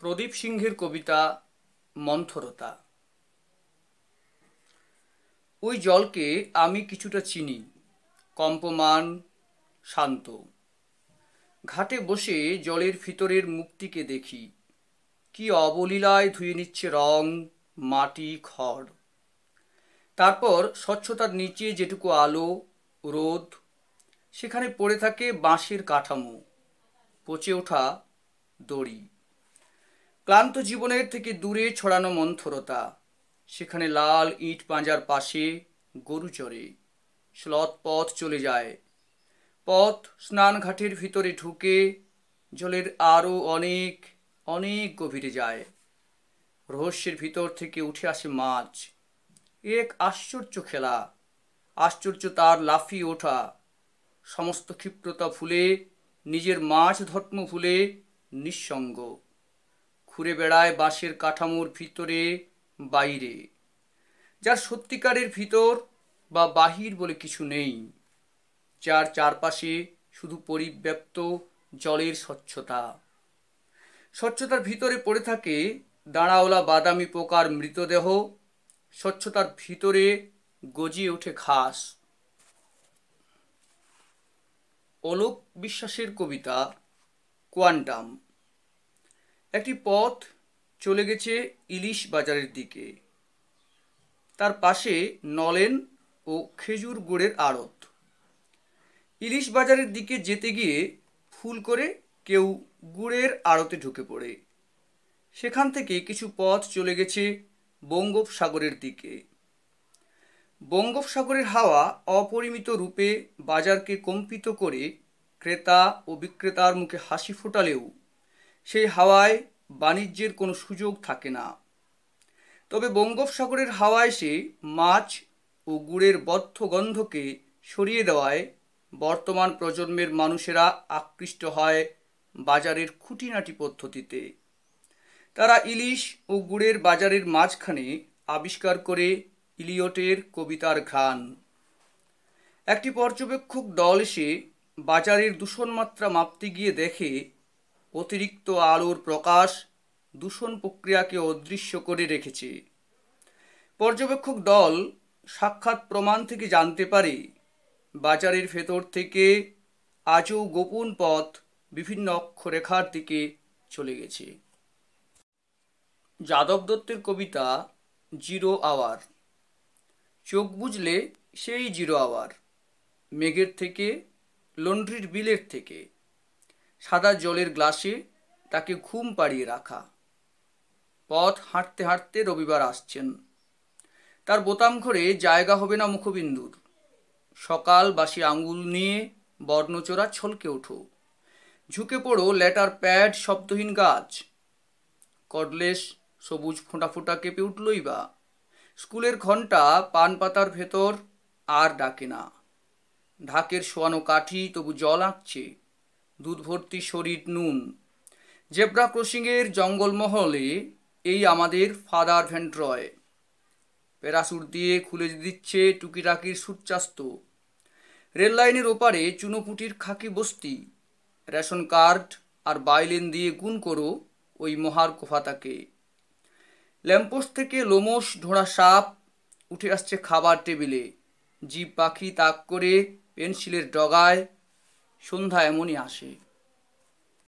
প্রদীপ সিংহের কবিতা মন্থরতা ওই জলকে আমি কিছুটা চিনি কম্পমান শান্ত ঘাটে বসে জলের ভিতরের মুক্তিকে দেখি কি অবলীলায় ধুয়ে নিচ্ছে রং মাটি খড় তারপর স্বচ্ছতার নিচে যেটুকু আলো রোদ সেখানে পড়ে থাকে বাঁশের কাঠামো পচে ওঠা দড়ি ক্লান্ত জীবনের থেকে দূরে ছড়ানো মন্থরতা সেখানে লাল ইট পাঁজার পাশে গরু চড়ে স্লথ পথ চলে যায় পথ স্নানঘাটের ভিতরে ঢুকে জলের আরও অনেক অনেক গভীরে যায় রহস্যের ভিতর থেকে উঠে আসে মাছ এক আশ্চর্য খেলা আশ্চর্য তার লাফিয়ে ওঠা সমস্ত ক্ষিপ্রতা ফুলে নিজের মাছ ধর্ম ফুলে নিঃসঙ্গ ঘুরে বাঁশের কাঠামোর ভিতরে বাইরে যার সত্যিকারের ভিতর বা বাহির বলে কিছু নেই যার চারপাশে শুধু পরিব্যাপ্ত জলের স্বচ্ছতা স্বচ্ছতার ভিতরে পড়ে থাকে দাঁড়াওলা বাদামি পোকার মৃতদেহ স্বচ্ছতার ভিতরে গজিয়ে ওঠে ঘাস অলোক বিশ্বাসের কবিতা কোয়ান্টাম একটি পথ চলে গেছে ইলিশ বাজারের দিকে তার পাশে নলেন ও খেজুর গুড়ের আড়ত ইলিশ বাজারের দিকে যেতে গিয়ে ফুল করে কেউ গুড়ের আড়তে ঢুকে পড়ে সেখান থেকে কিছু পথ চলে গেছে বঙ্গোপসাগরের দিকে বঙ্গোপসাগরের হাওয়া অপরিমিত রূপে বাজারকে কম্পিত করে ক্রেতা ও বিক্রেতার মুখে হাসি ফোটালেও সেই হাওয়ায় বাণিজ্যের কোনো সুযোগ থাকে না তবে বঙ্গোপসাগরের হাওয়া এসে মাছ ও গুড়ের বদ্ধ গন্ধকে সরিয়ে দেওয়ায় বর্তমান প্রজন্মের মানুষেরা আকৃষ্ট হয় বাজারের খুঁটিনাটি পদ্ধতিতে তারা ইলিশ ও গুড়ের বাজারের মাঝখানে আবিষ্কার করে ইলিয়টের কবিতার ঘ্রাণ একটি পর্যবেক্ষক দল এসে বাজারের দূষণমাত্রা মাপতে গিয়ে দেখে অতিরিক্ত আলোর প্রকাশ দূষণ প্রক্রিয়াকে অদৃশ্য করে রেখেছে পর্যবেক্ষক দল সাক্ষাৎ প্রমাণ থেকে জানতে পারে বাজারের ভেতর থেকে আজও গোপন পথ বিভিন্ন অক্ষরেখার দিকে চলে গেছে যাদব দত্তের কবিতা জিরো আওয়ার চোখ বুঝলে সেই জিরো আওয়ার মেঘের থেকে লন্ড্রির বিলের থেকে সাদা জলের গ্লাসে তাকে ঘুম পাড়িয়ে রাখা পথ হাঁটতে হাঁটতে রবিবার আসছেন তার বোতাম ঘরে জায়গা হবে না মুখবিন্দুর সকাল বাসি আঙুল নিয়ে বর্ণচোরা ছলকে ওঠো ঝুঁকে পড়ো লেটার প্যাড শব্দহীন গাছ কডলেস সবুজ ফোঁটা ফোঁটা কেঁপে উঠলই বা স্কুলের ঘণ্টা পান পাতার ভেতর আর ডাকে না ঢাকের শোয়ানো কাঠি তবু জল আঁকছে দুধ ভর্তি শরীর নুন জেব্রা ক্রসিংয়ের জঙ্গলমহলে এই আমাদের ফাদার ভ্যান্ট্রয় প্যারাসুট দিয়ে খুলে দিচ্ছে টুকিটাকির সূর্যাস্ত রেল লাইনের ওপারে চুনোপুটির খাকি বস্তি রেশন কার্ড আর বাইলেন দিয়ে গুণ করো ওই মহার কোফাতাকে ল্যাম্পোস্ট থেকে লোমস ঢোড়া সাপ উঠে আসছে খাবার টেবিলে জীব পাখি তাক করে পেন্সিলের ডগায় 兄台，莫尼是。